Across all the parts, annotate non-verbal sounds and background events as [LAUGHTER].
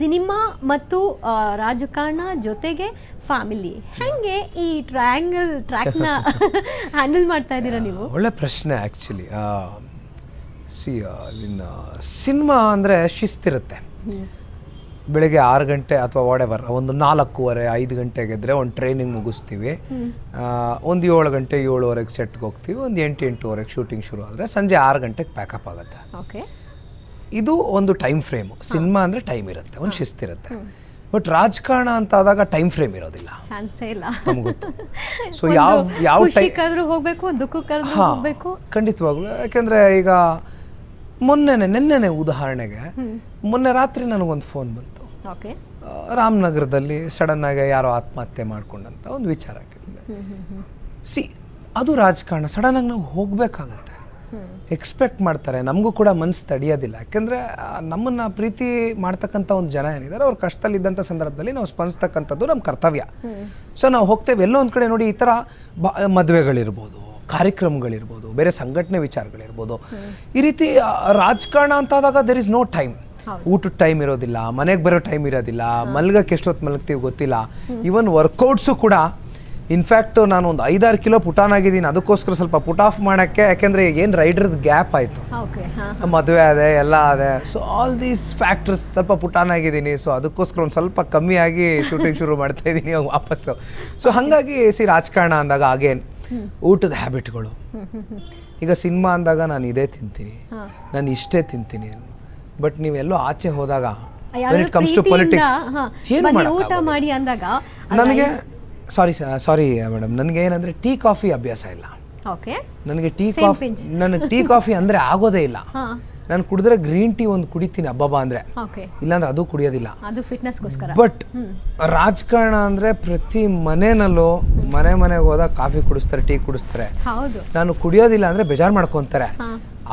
cinema ಮತ್ತು ರಾಜಕಾರಣ ಜೊತೆಗೆ ಫ್ಯಾಮಿಲಿ ಹೆಂಗೆ ಈ ಟ್ರಯಾಂಗಲ್ ಟ್ರ್ಯಾಕ್ನ [LAUGHS] ಹ್ಯಾಂಡಲ್ ಮಾಡ್ತಾ ಇದ್ದೀರಾ ನೀವು ಒಳ್ಳೆ ಪ್ರಶ್ನೆ ಆ್ಯಕ್ಚುಲಿ ಸಿನಿಮಾ ಅಂದರೆ ಶಿಸ್ತಿರುತ್ತೆ ಬೆಳಿಗ್ಗೆ ಆರು ಗಂಟೆ ಅಥವಾ ಒಡೆವರ್ ಒಂದು ನಾಲ್ಕೂವರೆ ಐದು ಗಂಟೆಗೆ ಇದ್ದರೆ ಒಂದು ಟ್ರೈನಿಂಗ್ ಮುಗಿಸ್ತೀವಿ ಒಂದು ಏಳು ಗಂಟೆ ಏಳುವರೆಗೆ ಸೆಟ್ಗೆ ಹೋಗ್ತೀವಿ ಒಂದು ಎಂಟು ಎಂಟೂವರೆಗೆ ಶೂಟಿಂಗ್ ಶುರು ಆದರೆ ಸಂಜೆ ಆರು ಗಂಟೆಗೆ ಪ್ಯಾಕಪ್ ಆಗುತ್ತೆ ಓಕೆ ಇದು ಒಂದು ಟೈಮ್ ಫ್ರೇಮ್ ಸಿನಿಮಾ ಅಂದರೆ ಟೈಮ್ ಇರುತ್ತೆ ಒಂದು ಇರುತ್ತೆ ಬಟ್ ರಾಜಕಾರಣ ಅಂತ ಆದಾಗ ಟೈಮ್ ಫ್ರೇಮ್ ಇರೋದಿಲ್ಲ ಸೊ ಯಾವ ಯಾವ ಹೋಗಬೇಕು ಹೋಗಬೇಕು ಯಾಕೆಂದರೆ ಈಗ ಮೊನ್ನೆನೆ ನಿನ್ನೆನೆ ಉದಾಹರಣೆಗೆ ಮೊನ್ನೆ ರಾತ್ರಿ ನನಗೊಂದು ಫೋನ್ ಬಂತು ರಾಮನಗರದಲ್ಲಿ ಸಡನ್ ಆಗಿ ಯಾರೋ ಆತ್ಮಹತ್ಯೆ ಮಾಡ್ಕೊಂಡಂತ ಒಂದು ವಿಚಾರ ಕೇಳಿದೆ ಸಿ ಅದು ರಾಜಕಾರಣ ಆಗಿ ನಾವು ಹೋಗ್ಬೇಕಾಗತ್ತೆ ಎಕ್ಸ್ಪೆಕ್ಟ್ ಮಾಡ್ತಾರೆ ನಮಗೂ ಕೂಡ ಮನಸ್ಸು ತಡೆಯೋದಿಲ್ಲ ಯಾಕೆಂದರೆ ನಮ್ಮನ್ನು ಪ್ರೀತಿ ಮಾಡ್ತಕ್ಕಂಥ ಒಂದು ಜನ ಏನಿದ್ದಾರೆ ಅವ್ರ ಕಷ್ಟದಲ್ಲಿದ್ದಂಥ ಸಂದರ್ಭದಲ್ಲಿ ನಾವು ಸ್ಪಂದಿಸ್ತಕ್ಕಂಥದ್ದು ನಮ್ಮ ಕರ್ತವ್ಯ ಸೊ ನಾವು ಹೋಗ್ತೇವೆ ಎಲ್ಲೋ ಒಂದು ಕಡೆ ನೋಡಿ ಈ ಥರ ಬ ಮದುವೆಗಳಿರ್ಬೋದು ಕಾರ್ಯಕ್ರಮಗಳಿರ್ಬೋದು ಬೇರೆ ಸಂಘಟನೆ ವಿಚಾರಗಳಿರ್ಬೋದು ಈ ರೀತಿ ರಾಜಕಾರಣ ಅಂತಾದಾಗ ದೇರ್ ಇಸ್ ನೋ ಟೈಮ್ ಊಟದ ಟೈಮ್ ಇರೋದಿಲ್ಲ ಮನೆಗೆ ಬರೋ ಟೈಮ್ ಇರೋದಿಲ್ಲ ಮಲ್ಗಕ್ಕೆ ಎಷ್ಟೊತ್ತು ಮಲಗ್ತೀವಿ ಗೊತ್ತಿಲ್ಲ ಈವನ್ ವರ್ಕೌಟ್ಸು ಕೂಡ ಇನ್ಫ್ಯಾಕ್ಟ್ ನಾನು ಒಂದು ಐದಾರು ಕಿಲೋ ಪುಟಾನ್ ಆಗಿದ್ದೀನಿ ಅದಕ್ಕೋಸ್ಕರ ಸ್ವಲ್ಪ ಪುಟ್ ಆಫ್ ಮಾಡೋಕ್ಕೆ ಯಾಕೆಂದರೆ ಏನು ರೈಡರ್ ಗ್ಯಾಪ್ ಆಯಿತು ಮದುವೆ ಅದೇ ಎಲ್ಲ ಅದೇ ಸೊ ಆಲ್ ದೀಸ್ ಫ್ಯಾಕ್ಟರ್ಸ್ ಸ್ವಲ್ಪ ಪುಟಾನ್ ಆಗಿದ್ದೀನಿ ಸೊ ಅದಕ್ಕೋಸ್ಕರ ಒಂದು ಸ್ವಲ್ಪ ಕಮ್ಮಿಯಾಗಿ ಶೂಟಿಂಗ್ ಶುರು ಮಾಡ್ತಾ ಇದ್ದೀನಿ ವಾಪಸ್ಸು ಸೊ ಹಾಗಾಗಿ ಸಿ ರಾಜಕಾರಣ ಅಂದಾಗ ಆಗೇನು ಊಟದ ಹ್ಯಾಬಿಟ್ಗಳು ಈಗ ಸಿನಿಮಾ ಅಂದಾಗ ನಾನು ಇದೇ ತಿಂತೀನಿ ನಾನು ಇಷ್ಟೇ ತಿಂತೀನಿ ಬಟ್ ನೀವೆಲ್ಲೋ ಆಚೆ ಹೋದಾಗ ಇಟ್ ಕಮ್ಸ್ ಟು ಪೊಲಿಟಿಕ್ಸ್ ಏನು ಮಾಡಿ ಅಂದಾಗ ನನಗೆ ಸಾರಿ ಸಾರಿ ಮೇಡಮ್ ನನಗೆ ಏನಂದ್ರೆ ಟೀ ಕಾಫಿ ಅಭ್ಯಾಸ ಇಲ್ಲ ಓಕೆ ನನಗೆ ಟೀ ಕಾಫಿ ನನಗೆ ಟೀ ಕಾಫಿ ಅಂದ್ರೆ ಆಗೋದೇ ಇಲ್ಲ ನಾನು ಕುಡಿದ್ರೆ ಗ್ರೀನ್ ಟೀ ಒಂದು ಕುಡಿತೀನಿ ಹಬ್ಬಬ್ಬ ಅಂದರೆ ಇಲ್ಲಾಂದ್ರೆ ಅದು ಕುಡಿಯೋದಿಲ್ಲ ಅದು ಫಿಟ್ನೆಸ್ಗೋಸ್ಕರ ಬಟ್ ರಾಜಕಾರಣ ಅಂದ್ರೆ ಪ್ರತಿ ಮನೆಯಲ್ಲೂ ಮನೆ ಮನೆಗೆ ಹೋದಾಗ ಕಾಫಿ ಕುಡಿಸ್ತಾರೆ ಟೀ ಕುಡಿಸ್ತಾರೆ ನಾನು ಕುಡಿಯೋದಿಲ್ಲ ಅಂದರೆ ಬೇಜಾರು ಮಾಡ್ಕೊತಾರೆ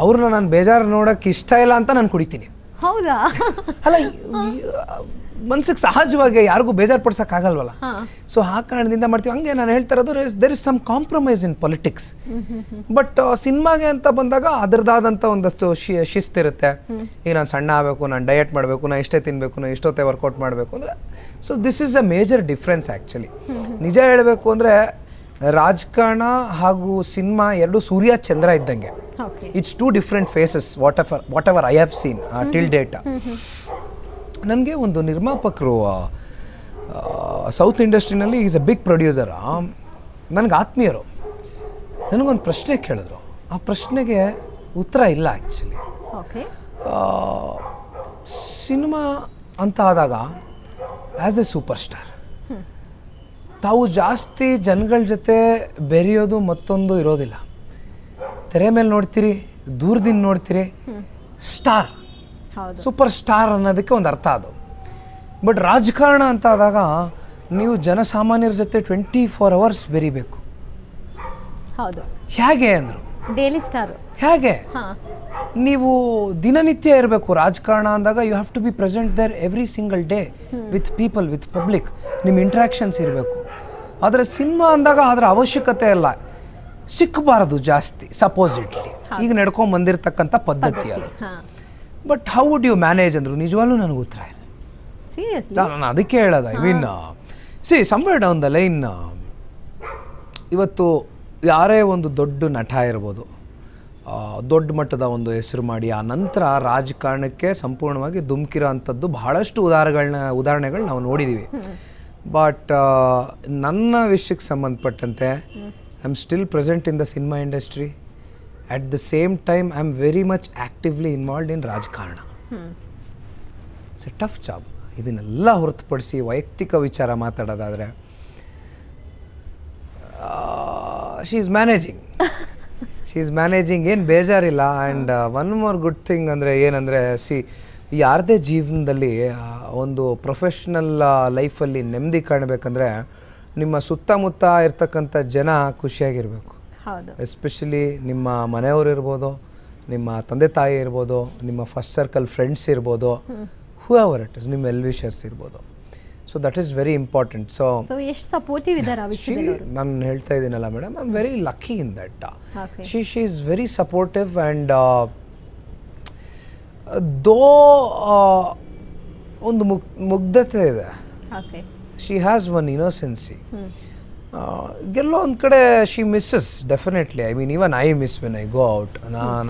ಅವ್ರನ್ನ ನಾನು ಬೇಜಾರು ನೋಡೋಕೆ ಇಷ್ಟ ಇಲ್ಲ ಅಂತ ನಾನು ಕುಡಿತೀನಿ ಹೌದಾ ಅಲ್ಲ [LAUGHS] ಮನ್ಸಿಗೆ ಸಹಜವಾಗಿ ಯಾರಿಗೂ ಬೇಜಾರು ಪಡ್ಸೋಕ್ಕಾಗಲ್ವಲ್ಲ ಸೊ ಆ ಕಾರಣದಿಂದ ಮಾಡ್ತೀವಿ ಹಂಗೆ ನಾನು ಹೇಳ್ತಾ ಇರೋದು there is some compromise in politics but ಸಿನಿಮಾಗೆ ಅಂತ ಬಂದಾಗ ಅದರದಾದಂಥ ಒಂದಷ್ಟು ಇರುತ್ತೆ ಈಗ ನಾನು ಸಣ್ಣ ಆಗಬೇಕು ನಾನು ಡಯಟ್ ಮಾಡಬೇಕು ನಾನು ಇಷ್ಟೇ ತಿನ್ನಬೇಕು ನಾನು ಇಷ್ಟೊತ್ತೇ ವರ್ಕೌಟ್ ಮಾಡಬೇಕು ಅಂದರೆ so this is a major difference actually ನಿಜ ಹೇಳಬೇಕು ಅಂದರೆ ರಾಜಕಾರಣ ಹಾಗೂ ಸಿನಿಮಾ ಎರಡು ಸೂರ್ಯ ಚಂದ್ರ ಇದ್ದಂಗೆ it's two different faces whatever whatever I have seen till date ನನಗೆ ಒಂದು ನಿರ್ಮಾಪಕರು ಸೌತ್ ಇಂಡಸ್ಟ್ರಿನಲ್ಲಿ ಈಸ್ ಎ ಬಿಗ್ ಪ್ರೊಡ್ಯೂಸರ್ ನನಗೆ ಆತ್ಮೀಯರು ನನಗೊಂದು ಪ್ರಶ್ನೆ ಕೇಳಿದ್ರು ಆ ಪ್ರಶ್ನೆಗೆ ಉತ್ತರ ಇಲ್ಲ ಆ್ಯಕ್ಚುಲಿ ಸಿನಿಮಾ ಅಂತ ಆದಾಗ ಆ್ಯಸ್ ಎ ಸೂಪರ್ ಸ್ಟಾರ್ ತಾವು ಜಾಸ್ತಿ ಜನಗಳ ಜೊತೆ ಬೆರೆಯೋದು ಮತ್ತೊಂದು ಇರೋದಿಲ್ಲ ತೆರೆ ಮೇಲೆ ನೋಡ್ತೀರಿ ದೂರದಿಂದ ನೋಡ್ತೀರಿ ಸ್ಟಾರ್ ಸೂಪರ್ ಸ್ಟಾರ್ ಅನ್ನೋದಕ್ಕೆ ಒಂದು ಅರ್ಥ ಅದು ಬಟ್ ರಾಜಕಾರಣ ಅಂತ ಆದಾಗ ನೀವು ಜನಸಾಮಾನ್ಯರ ಜೊತೆ ಟ್ವೆಂಟಿ ಫೋರ್ ಅವರ್ಸ್ ಬೆರಿಬೇಕು ಹೌದು ಹೇಗೆ ಅಂದರು ಹೇಗೆ ನೀವು ದಿನನಿತ್ಯ ಇರಬೇಕು ರಾಜಕಾರಣ ಅಂದಾಗ you have to be present there every single day with people with public ನಿಮ್ಮ ಇಂಟ್ರಾಕ್ಷನ್ಸ್ ಇರಬೇಕು ಆದರೆ ಸಿನಿಮಾ ಅಂದಾಗ ಅದರ ಅವಶ್ಯಕತೆ ಇಲ್ಲ ಸಿಕ್ಕಬಾರದು ಜಾಸ್ತಿ ಸಪೋಸಿಟ್ಲಿ ಈಗ ನಡ್ಕೊಂಡ್ ಬಂದಿರತಕ್ಕಂಥ ಪದ್ಧತಿ ಅದು but how would you manage ಅಂದರು ನಿಜವಾಗ್ಲೂ ನನಗೆ ಉತ್ತರ ಇಲ್ಲ ನಾನು ಅದಕ್ಕೆ ಹೇಳೋದು ಐ ಮೀನ್ ಸಿ ಸಂಬಳ ಡೌನ್ ದ ಲೈನ್ ಇವತ್ತು ಯಾರೇ ಒಂದು ದೊಡ್ಡ ನಟ ಇರ್ಬೋದು ದೊಡ್ಡ ಮಟ್ಟದ ಒಂದು ಹೆಸರು ಮಾಡಿ ಆ ನಂತರ ರಾಜಕಾರಣಕ್ಕೆ ಸಂಪೂರ್ಣವಾಗಿ ಧುಮುಕಿರೋ ಅಂಥದ್ದು ಬಹಳಷ್ಟು ಉದಾಹರಣೆಗಳನ್ನ ಉದಾಹರಣೆಗಳು ನಾವು ನೋಡಿದ್ದೀವಿ ಬಟ್ ನನ್ನ ವಿಷಯಕ್ಕೆ ಸಂಬಂಧಪಟ್ಟಂತೆ I am still present in the cinema industry at the same time I am very much actively involve in ರಾಜಕಾರಣ ಇಟ್ಸ್ ಎ ಟಫ್ ಜಾಬ್ ಇದನ್ನೆಲ್ಲ ಹೊರತುಪಡಿಸಿ ವೈಯಕ್ತಿಕ ವಿಚಾರ ಮಾತಾಡೋದಾದರೆ she is managing she is managing ಏನು ಬೇಜಾರಿಲ್ಲ and one more good thing ಅಂದರೆ ಏನಂದರೆ ಸಿ ಯಾರದೇ ಜೀವನದಲ್ಲಿ ಒಂದು ಪ್ರೊಫೆಷ್ನಲ್ ಲೈಫಲ್ಲಿ ನೆಮ್ಮದಿ ಕಾಣಬೇಕಂದ್ರೆ ನಿಮ್ಮ ಸುತ್ತಮುತ್ತ ಇರ್ತಕ್ಕಂಥ ಜನ ಖುಷಿಯಾಗಿರಬೇಕು ಎಸ್ಪೆಷಲಿ ನಿಮ್ಮ ಮನೆಯವರು ಇರ್ಬೋದು ನಿಮ್ಮ ತಂದೆ ತಾಯಿ ಇರ್ಬೋದು ನಿಮ್ಮ ಫಸ್ಟ್ ಸರ್ಕಲ್ ಫ್ರೆಂಡ್ಸ್ ಇರ್ಬೋದು ಹೂ ಅವರ್ ಇಟ್ ಇಸ್ ನಿಮ್ಮ ಎಲ್ವಿಷರ್ಸ್ ಇರ್ಬೋದು so that is very important so ಎಷ್ಟು ಸಪೋರ್ಟಿವ್ ಇದ್ದಾರೆ ನಾನು ಹೇಳ್ತಾ ಇದ್ದೀನಲ್ಲ madam I am very lucky in that she she is very supportive and though ಒಂದು ಮುಗ್ಧತೆ ಇದೆ ಶಿ ಹ್ಯಾಸ್ ಒನ್ ಇನೋಸೆನ್ಸಿ ಎಲ್ಲೋ uh, ಒಂದು ಕಡೆ she misses definitely I mean even I miss when I go out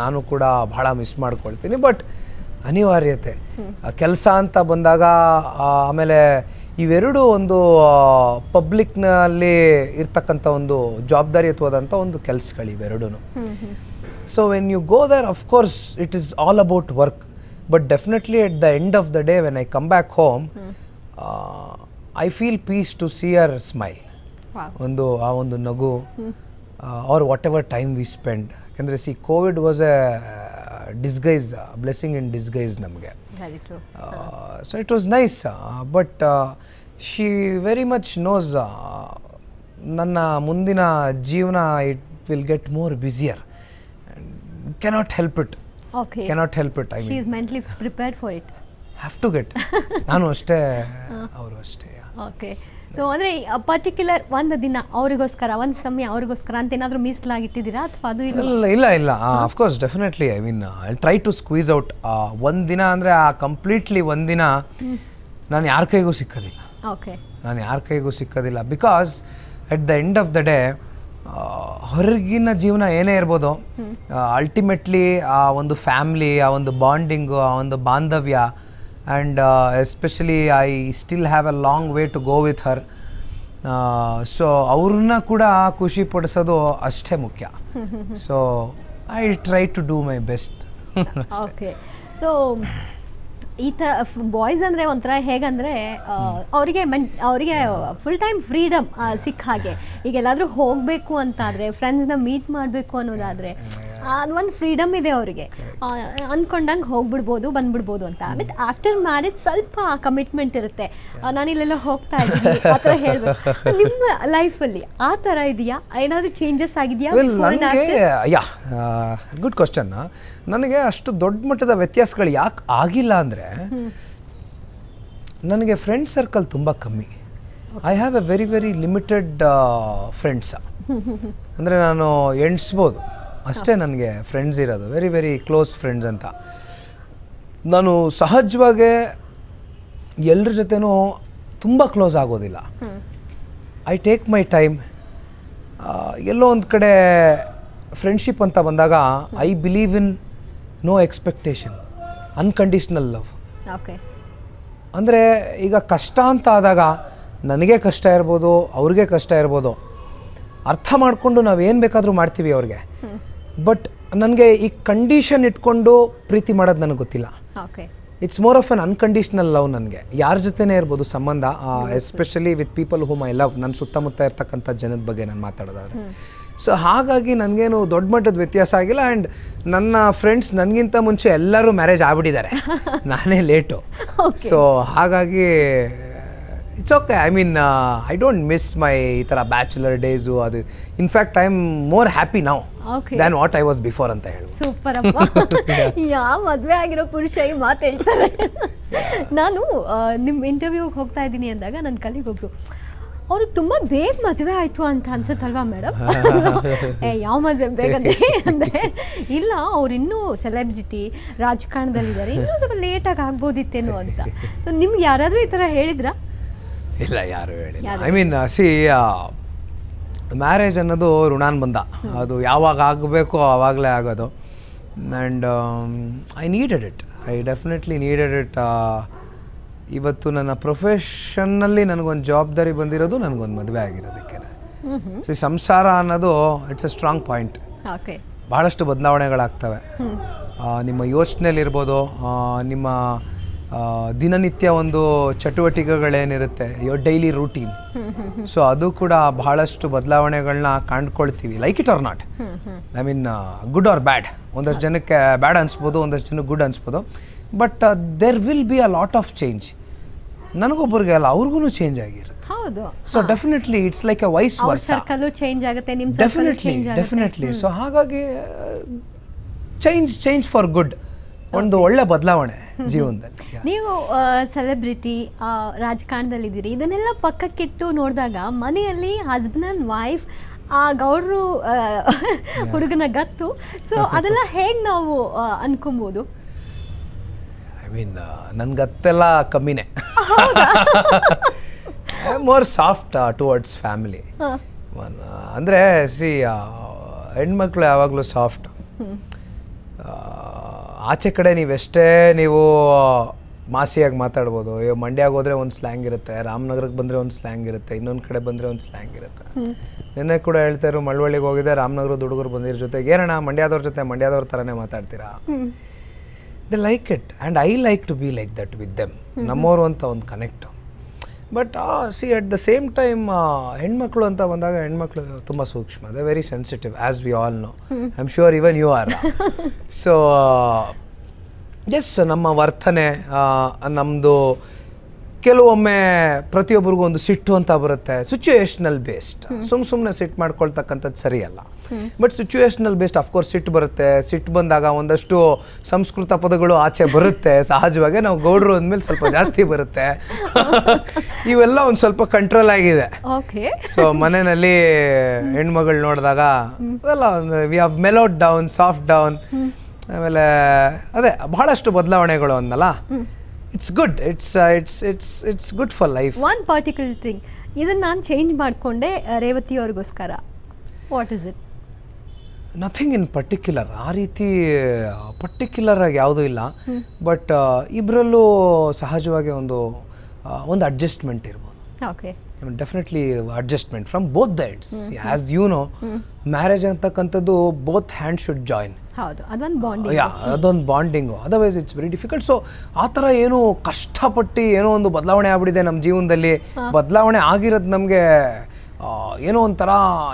ನಾನು ಕೂಡ ಭಾಳ miss ಮಾಡ್ಕೊಳ್ತೀನಿ ಬಟ್ ಅನಿವಾರ್ಯತೆ ಕೆಲಸ ಅಂತ ಬಂದಾಗ ಆಮೇಲೆ ಇವೆರಡೂ ಒಂದು ಪಬ್ಲಿಕ್ನಲ್ಲಿ ಇರ್ತಕ್ಕಂಥ ಒಂದು ಜವಾಬ್ದಾರಿಯುತವಾದಂಥ ಒಂದು ಕೆಲಸಗಳು ಇವೆರಡೂ so when you go there of course it is all about work but definitely at the end of the day when I come back home I feel peace to see your smile ಒಂದು ಆ ಒಂದು ನಗು or whatever time we spend ಯಾಕಂದರೆ see covid was a disguise blessing in disguise ನಮಗೆ so it was nice but she very much knows ನನ್ನ ಮುಂದಿನ ಜೀವನ it will get more busier cannot help it cannot help it I prepared for it have to get ನಾನು ಅಷ್ಟೇ ಅವರು ಅಷ್ಟೇ okay so ಅಂದರೆ particular ಒಂದು ದಿನ ಅವರಿಗೋಸ್ಕರ ಒಂದು ಸಮಯ ಅವರಿಗೋಸ್ಕರ ಅಂತ ಏನಾದರೂ ಮೀಸಲಾಗಿಟ್ಟಿದ್ದೀರಾ ಅಥವಾ ಅದು ಇಲ್ಲ ಇಲ್ಲ ಇಲ್ಲ of course definitely I mean I try to squeeze out ಒಂದು ದಿನ ಅಂದರೆ ಆ ಕಂಪ್ಲೀಟ್ಲಿ ಒಂದು ದಿನ ನಾನು ಯಾರ ಕೈಗೂ ಸಿಕ್ಕೋದಿಲ್ಲ ಓಕೆ ನಾನು ಯಾರ ಕೈಗೂ ಸಿಕ್ಕೋದಿಲ್ಲ because at the end of the day ಹೊರಗಿನ ಜೀವನ ಏನೇ ಇರ್ಬೋದು ಅಲ್ಟಿಮೇಟ್ಲಿ ಆ ಒಂದು ಫ್ಯಾಮ್ಲಿ ಆ ಒಂದು ಬಾಂಡಿಂಗು ಆ ಒಂದು ಬಾಂಧವ್ಯ and especially I still have a long way to go with her so ಅವ್ರನ್ನ ಕೂಡ ಖುಷಿ ಪಡಿಸೋದು ಅಷ್ಟೇ ಮುಖ್ಯ so I try to do my best okay so ಈ ಥರ ಬಾಯ್ಸ್ ಅಂದರೆ ಒಂಥರ ಹೇಗಂದರೆ ಅವರಿಗೆ ಮನ್ ಅವರಿಗೆ ಫುಲ್ ಟೈಮ್ ಫ್ರೀಡಮ್ ಸಿಕ್ಕ ಹಾಗೆ ಈಗ ಎಲ್ಲಾದರೂ ಹೋಗಬೇಕು ಅಂತಾದರೆ ಫ್ರೆಂಡ್ಸ್ನ ಮೀಟ್ ಮಾಡಬೇಕು ಅನ್ನೋದಾದರೆ ಒಂದು ಫ್ರೀಡಮ್ ಇದೆ ಅವರಿಗೆ ಅಂದ್ಕೊಂಡಂಗೆ ಹೋಗ್ಬಿಡ್ಬೋದು ಬಂದ್ಬಿಡ್ಬೋದು ಅಂತ ವಿತ್ ಆಫ್ಟರ್ ಮ್ಯಾರೇಜ್ ಸ್ವಲ್ಪ ಕಮಿಟ್ಮೆಂಟ್ ಇರುತ್ತೆ ನಾನಿಲ್ಲೆಲ್ಲ ಹೋಗ್ತಾ ಇದ್ದೀನಿ ಆ ಥರ ಹೇಳ್ಬೇಕು ನಿಮ್ಮ ಲೈಫಲ್ಲಿ ಆ ಥರ ಇದೆಯಾ ಏನಾದರೂ ಚೇಂಜಸ್ ಆಗಿದೆಯಾ ಯಾ ಗುಡ್ ಕ್ವಶನ್ ನನಗೆ ಅಷ್ಟು ದೊಡ್ಡ ಮಟ್ಟದ ವ್ಯತ್ಯಾಸಗಳು ಯಾಕೆ ಆಗಿಲ್ಲ ಅಂದರೆ ನನಗೆ ಫ್ರೆಂಡ್ ಸರ್ಕಲ್ ತುಂಬ ಕಮ್ಮಿ I have a very very limited friends ಅಂದರೆ ನಾನು ಎಣಿಸ್ಬೋದು ಅಷ್ಟೇ ನನಗೆ ಫ್ರೆಂಡ್ಸ್ ಇರೋದು ವೆರಿ ವೆರಿ ಕ್ಲೋಸ್ ಫ್ರೆಂಡ್ಸ್ ಅಂತ ನಾನು ಸಹಜವಾಗೇ ಎಲ್ಲರ ಜೊತೆನೂ ತುಂಬ ಕ್ಲೋಸ್ ಆಗೋದಿಲ್ಲ ಐ ಟೇಕ್ ಮೈ ಟೈಮ್ ಎಲ್ಲೋ ಒಂದು ಕಡೆ ಫ್ರೆಂಡ್ಶಿಪ್ ಅಂತ ಬಂದಾಗ I believe in no expectation unconditional love ಅಂದರೆ ಈಗ ಕಷ್ಟ ಅಂತ ಆದಾಗ ನನಗೆ ಕಷ್ಟ ಇರ್ಬೋದು ಅವ್ರಿಗೆ ಕಷ್ಟ ಇರ್ಬೋದು ಅರ್ಥ ಮಾಡಿಕೊಂಡು ನಾವು ಏನು ಬೇಕಾದರೂ ಮಾಡ್ತೀವಿ ಅವ್ರಿಗೆ ಬಟ್ ನನಗೆ ಈ ಕಂಡೀಷನ್ ಇಟ್ಕೊಂಡು ಪ್ರೀತಿ ಮಾಡೋದು ನನಗೆ ಗೊತ್ತಿಲ್ಲ ಇಟ್ಸ್ ಮೋರ್ ಆಫ್ ಅನ್ ಅನ್ಕಂಡೀಷ್ನಲ್ ಲವ್ ನನಗೆ ಯಾರ ಜೊತೆನೇ ಇರ್ಬೋದು ಸಂಬಂಧ especially with people whom I love ನನ್ನ ಸುತ್ತಮುತ್ತ ಇರ್ತಕ್ಕಂಥ ಜನದ ಬಗ್ಗೆ ನಾನು ಮಾತಾಡೋದಾದ್ರೆ ಸೊ ಹಾಗಾಗಿ ನನಗೇನು ದೊಡ್ಡ ಮಟ್ಟದ ವ್ಯತ್ಯಾಸ ಆಗಿಲ್ಲ ಆ್ಯಂಡ್ ನನ್ನ ಫ್ರೆಂಡ್ಸ್ ನನಗಿಂತ ಮುಂಚೆ ಎಲ್ಲರೂ ಮ್ಯಾರೇಜ್ ಆಗ್ಬಿಟ್ಟಿದ್ದಾರೆ [LAUGHS] ನಾನೇ ಲೇಟು ಸೊ ಹಾಗಾಗಿ it's okay I mean I don't miss my ಈ ಥರ ಬ್ಯಾಚುಲರ್ ಡೇಸು ಅದು in fact I am more happy ನಾವು than what I was before ಅಂತ ಹೇಳಿ ಸೂಪರ್ [LAUGHS] ಯಾವ ಮದುವೆ ಆಗಿರೋ ಪುರುಷ ಈ ಮಾತು ಹೇಳ್ತಾರೆ ನಾನು ನಿಮ್ಮ ಇಂಟರ್ವ್ಯೂಗೆ ಹೋಗ್ತಾ ಇದ್ದೀನಿ ಅಂದಾಗ ನನ್ನ ಒಬ್ರು ಅವ್ರಿಗೆ ತುಂಬಾ ಬೇಗ ಮದುವೆ ಆಯ್ತು ಅಂತ ಅನ್ಸುತ್ತಲ್ವಾ ಮೇಡಮ್ [LAUGHS] ಏ ಯಾವ ಮದುವೆ ಬೇಗ ಅಂದ್ರೆ ಇಲ್ಲ ಅವ್ರು ಇನ್ನೂ ಸೆಲೆಬ್ರಿಟಿ ರಾಜಕಾರಣದಲ್ಲಿದ್ದಾರೆ ಇನ್ನೂ ಸ್ವಲ್ಪ ಲೇಟಾಗಿ ಆಗ್ಬೋದಿತ್ತೇನೋ ಅಂತ ಸೊ ನಿಮ್ಗೆ ಯಾರಾದರೂ ಈ ಥರ ಹೇಳಿದ್ರಾ ಇಲ್ಲ ಯಾರು ಹೇಳಿಲ್ಲ ಐ ಮೀನ್ ಸಿ ಮ್ಯಾರೇಜ್ ಅನ್ನೋದು ಋಣಾನ್ ಬಂದ ಅದು ಯಾವಾಗ ಆಗಬೇಕು ಆವಾಗಲೇ ಆಗೋದು and I needed it I definitely needed it ಇವತ್ತು ನನ್ನ ಪ್ರೊಫೆಷನ್ನಲ್ಲಿ ನನಗೊಂದು ಜವಾಬ್ದಾರಿ ಬಂದಿರೋದು ನನಗೊಂದು ಮದುವೆ ಆಗಿರೋದಕ್ಕೆ ಸಿ ಸಂಸಾರ ಅನ್ನೋದು ಇಟ್ಸ್ ಅ ಸ್ಟ್ರಾಂಗ್ ಪಾಯಿಂಟ್ ಬಹಳಷ್ಟು ಬದಲಾವಣೆಗಳಾಗ್ತವೆ ನಿಮ್ಮ ಯೋಚನೆಯಲ್ಲಿರ್ಬೋದು ನಿಮ್ಮ ದಿನನಿತ್ಯ ಒಂದು ಚಟುವಟಿಕೆಗಳೇನಿರುತ್ತೆ ಡೈಲಿ ರೂಟೀನ್ ಸೊ ಅದು ಕೂಡ ಬಹಳಷ್ಟು ಬದಲಾವಣೆಗಳನ್ನ ಕಾಣ್ಕೊಳ್ತೀವಿ like it or not I mean good or bad ಒಂದಷ್ಟು ಜನಕ್ಕೆ ಬ್ಯಾಡ್ ಅನಿಸ್ಬೋದು ಒಂದಷ್ಟು ಜನಕ್ಕೆ ಗುಡ್ ಅನಿಸ್ಬೋದು but there will be a lot of change ನನಗೊಬ್ಬರಿಗೆ ಅಲ್ಲ ಅವ್ರಿಗೂ ಚೇಂಜ್ ಆಗಿರುತ್ತೆ ಹೌದು so definitely it's like a vice circle change ಆಗುತ್ತೆ ನಿಮ್ಮ ಡೆಫಿನೆಟ್ಲಿ ಡೆಫಿನೆಟ್ಲಿ ಸೊ ಹಾಗಾಗಿ ಚೇಂಜ್ ಚೇಂಜ್ ಫಾರ್ ಗುಡ್ ಒಂದು ಒಳ್ಳೆ ಬದಲಾವಣೆ ಜೀವನದಲ್ಲಿ [LAUGHS] ನೀವು ಸೆಲೆಬ್ರಿಟಿ ರಾಜಕಾರಣದಲ್ಲಿದ್ದೀರಿ ಇದನ್ನೆಲ್ಲ ಪಕ್ಕಕ್ಕಿಟ್ಟು ನೋಡಿದಾಗ ಮನೆಯಲ್ಲಿ ಹಸ್ಬೆಂಡ್ ಅಂಡ್ ವೈಫ್ ಆ ಗೌಡ್ರು ಹುಡುಗನ ಗತ್ತು ಸೊ [LAUGHS] ಅದೆಲ್ಲ ಹೇಗೆ ನಾವು ಅನ್ಕೊಬೋದು ಐ ಮೀನ್ ನನ್ನ ಗತ್ತೆಲ್ಲ ಕಮ್ಮಿನೇ ಮೋರ್ ಸಾಫ್ಟ್ ಟುವರ್ಡ್ಸ್ ಫ್ಯಾಮಿಲಿ ಅಂದರೆ ಸಿ ಹೆಣ್ಮಕ್ಳು ಯಾವಾಗಲೂ ಸಾಫ್ಟ್ ಆಚೆ ಕಡೆ ನೀವೆಷ್ಟೇ ನೀವು ಮಾಸಿಯಾಗಿ ಮಾತಾಡ್ಬೋದು ಅಯ್ಯೋ ಮಂಡ್ಯಾಗ ಹೋದರೆ ಒಂದು ಸ್ಲ್ಯಾಂಗ್ ಇರುತ್ತೆ ರಾಮನಗರಕ್ಕೆ ಬಂದರೆ ಒಂದು ಸ್ಲ್ಯಾಂಗ್ ಇರುತ್ತೆ ಇನ್ನೊಂದು ಕಡೆ ಬಂದರೆ ಒಂದು ಸ್ಲ್ಯಾಂಗ್ ಇರುತ್ತೆ ನಿನ್ನೆ ಕೂಡ ಹೇಳ್ತಾ ಇರೋ ಮಳವಳ್ಳಿಗೆ ಹೋಗಿದೆ ರಾಮನಗರದ ಹುಡುಗರು ಬಂದಿರೋ ಜೊತೆಗೆ ಏನಣ್ಣ ಮಂಡ್ಯದವ್ರ ಜೊತೆ ಮಂಡ್ಯದವ್ರ ಥರನೇ ಮಾತಾಡ್ತೀರಾ the like it and I like to be like that with them ನಮ್ಮವರು ಅಂತ ಒಂದು connect but see at the same time ಹೆಣ್ಮಕ್ಳು ಅಂತ ಬಂದಾಗ ಹೆಣ್ಮಕ್ಳು ತುಂಬ ಸೂಕ್ಷ್ಮ they very sensitive as we all know I am sure even you are so yes ನಮ್ಮ ವರ್ತನೆ ನಮ್ಮದು ಕೆಲವೊಮ್ಮೆ ಪ್ರತಿಯೊಬ್ಬರಿಗೂ ಒಂದು ಸಿಟ್ಟು ಅಂತ ಬರುತ್ತೆ ಸಿಚುವೇಶ್ನಲ್ ಬೇಸ್ಡ್ ಸುಮ್ಮ ಸುಮ್ಮನೆ ಸಿಟ್ಟು ಮಾಡ್ಕೊಳ್ತಕ್ಕಂಥದ್ದು ಸರಿಯಲ್ಲ ಬಟ್ ಸಿಚುವೇಶನಲ್ ಬೇಸ್ಡ್ ಅಫ್ಕೋರ್ಸ್ ಸಿಟ್ ಬರುತ್ತೆ ಸಿಟ್ಟು ಬಂದಾಗ ಒಂದಷ್ಟು ಸಂಸ್ಕೃತ ಪದಗಳು ಆಚೆ ಬರುತ್ತೆ ಸಹಜವಾಗಿ ನಾವು ಗೌಡರು ಅಂದಮೇಲೆ ಸ್ವಲ್ಪ ಜಾಸ್ತಿ ಬರುತ್ತೆ [LAUGHS] ಇವೆಲ್ಲ ಒಂದು ಸ್ವಲ್ಪ ಕಂಟ್ರೋಲ್ ಆಗಿದೆ ಸೊ ಮನೆಯಲ್ಲಿ ಹೆಣ್ಮಗಳು ನೋಡಿದಾಗ ಅದೆಲ್ಲ we have mellowed down soft down ಆಮೇಲೆ ಅದೇ ಬಹಳಷ್ಟು ಬದಲಾವಣೆಗಳು ಅಂದಲ್ಲ it's good it's it's it's it's good for life one particular thing ಇದನ್ನು ನಾನು ಚೇಂಜ್ ಮಾಡಿಕೊಂಡೆ ರೇವತಿಯವ್ರಿಗೋಸ್ಕರ what is it nothing in particular ಆ ರೀತಿ ಪರ್ಟಿಕ್ಯುಲರ್ ಆಗಿ ಯಾವುದೂ ಇಲ್ಲ ಬಟ್ ಇಬ್ಬರಲ್ಲೂ ಸಹಜವಾಗಿ ಒಂದು ಒಂದು ಅಡ್ಜಸ್ಟ್ಮೆಂಟ್ ಇರ್ಬೋದು okay definitely adjustment from both the ends as you know marriage ಅಂತಕ್ಕಂಥದ್ದು ಬೋತ್ ಹ್ಯಾಂಡ್ ಶುಡ್ ಜಾಯಿನ್ ಅದೊಂದು bonding otherwise it's very difficult so ಆ ಥರ ಏನು ಕಷ್ಟಪಟ್ಟು ಏನೋ ಒಂದು ಬದಲಾವಣೆ ಆಗ್ಬಿಟ್ಟಿದೆ ನಮ್ಮ ಜೀವನದಲ್ಲಿ ಬದಲಾವಣೆ ಆಗಿರೋದು ನಮಗೆ ಏನೋ ಒಂಥರ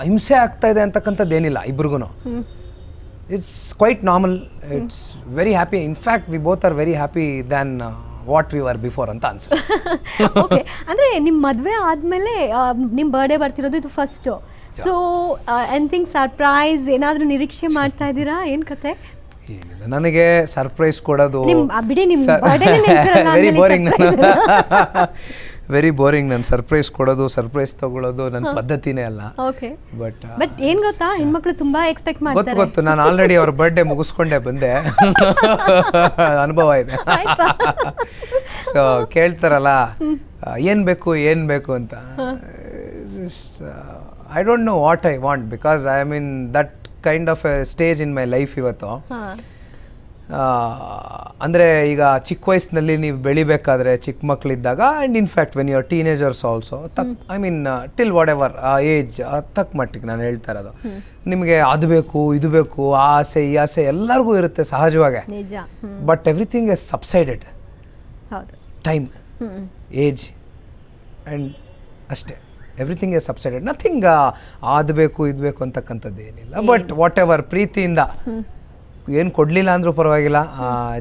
ಹಿಂಸೆ ಆಗ್ತಾ ಇದೆ ಅಂತಕ್ಕಂಥದ್ದು ಏನಿಲ್ಲ ಇಬ್ರಿಗೂ it's quite normal it's very happy in fact we both are very happy than what we are before ಅಂತ ಅನ್ಸ ಓಕೆ [LAUGHS] ಅಂದರೆ ನಿಮ್ಮ ಮದುವೆ ಆದಮೇಲೆ ನಿಮ್ಮ ಬರ್ಡೇ ಬರ್ತಿರೋದು ಇದು ಫಸ್ಟ್ ಸೊ ಎನಿಥಿಂಗ್ ಸರ್ಪ್ರೈಸ್ ಏನಾದರೂ ನಿರೀಕ್ಷೆ ಮಾಡ್ತಾ ಇದ್ದೀರಾ ಏನು ಕತೆ ಏನಿಲ್ಲ ನನಗೆ ಸರ್ಪ್ರೈಸ್ ಕೊಡೋದು ಬಿಡಿ ನಿಮ್ಮ ವೆರಿ ಬೋರಿಂಗ್ ವೆರಿ ಬೋರಿಂಗ್ ನಾನು ಸರ್ಪ್ರೈಸ್ ಕೊಡೋದು ಸರ್ಪ್ರೈಸ್ ತಗೊಳ್ಳೋದು ನನ್ನ ಪದ್ಧತಿನೇ ಅಲ್ಲ ಬಟ್ ಬಟ್ ಏನು ಗೊತ್ತಾ ಹೆಣ್ಮಕ್ಳು ತುಂಬಾ ಎಕ್ಸ್ಪೆಕ್ಟ್ ಮಾಡ್ತಾರೆ ಗೊತ್ತು ಗೊತ್ತು ನಾನು ಆಲ್ರೆಡಿ ಅವ್ರ ಬರ್ಡೇ ಮುಗಿಸ್ಕೊಂಡೆ ಬಂದೆ [LAUGHS] ಅನುಭವ ಇದೆ ಸೊ ಕೇಳ್ತಾರಲ್ಲ ಏನ್ ಬೇಕು ಏನ್ ಬೇಕು ಅಂತ just I don't know what I want because I mean that kind of a stage in my life ಇವತ್ತು ಅಂದರೆ ಈಗ ಚಿಕ್ಕ ವಯಸ್ಸಿನಲ್ಲಿ ನೀವು ಬೆಳಿಬೇಕಾದ್ರೆ ಚಿಕ್ಕ ಮಕ್ಕಳಿದ್ದಾಗ and in fact when are teenagers also ತಕ್ I mean till whatever ಆ ಏಜ್ ತಕ್ಕ ಮಟ್ಟಿಗೆ ನಾನು ಹೇಳ್ತಾ ಇರೋದು ನಿಮಗೆ ಅದು ಬೇಕು ಇದು ಬೇಕು ಆ ಆಸೆ ಈ ಆಸೆ ಎಲ್ಲರಿಗೂ ಇರುತ್ತೆ ಸಹಜವಾಗೆ but everything is subsided time age and ಅಷ್ಟೇ ಎವ್ರಿಥಿಂಗ್ ಎಸ್ ಸಬ್ಸೈಡೆಡ್ ನಥಿಂಗ್ ಅದು ಬೇಕು ಇದು ಬೇಕು ಅಂತಕ್ಕಂಥದ್ದು ಏನಿಲ್ಲ ಬಟ್ ವಾಟ್ ಎವರ್ ಪ್ರೀತಿಯಿಂದ ಏನು ಕೊಡಲಿಲ್ಲ ಅಂದರೂ ಪರವಾಗಿಲ್ಲ